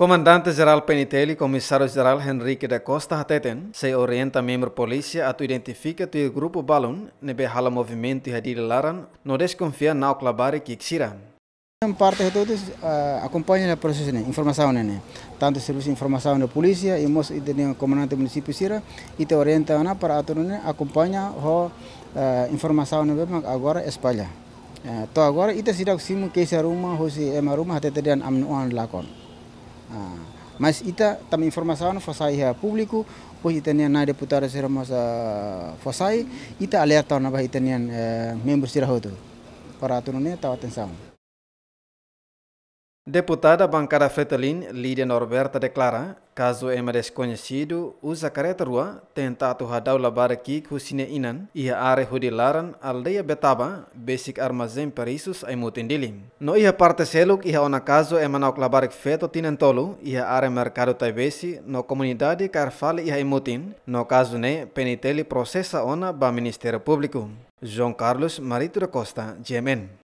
Comandante General Penitelli, Comisario General Henrique da Costa Hateten, se orienta membro polícia a tu identifica tu grupo balón, ne nebe hala movimento e laran, no desconfia na clabare que xiran. En parte de todos uh, acompañan el proceso de información, tanto el servicio de información de policía, y hemos tenido comandante municipio Sira, y te orienta ¿no? para ¿no? acompañar la uh, eh, información de agora España. Uh, todo agora, y te sirve que se arruma, o si es arruma, te dan a un lacón. Ah. Mas ita tam informasaun fosai ha publiku pois ita nian na deputara sira masa fosai ita alerta na ba ita nian eh, member sira hotu. Para atunune tawaten saun. Deputada bancada Fretilin Lídia Norberta, declara: caso é desconhecido, usa careta rua, tenta aturradar o labar aqui com Inan e a área rudilaran aldeia Betaba, basic armazém perisos em Mutindilim. No ia parte seluk ia ona caso é manau labar feto tinantolo e a área mercado taibesi, no comunidade carfale ia imutin, no caso ne peniteli processa ona ba Ministério Público. João Carlos Marito da Costa, Gemen.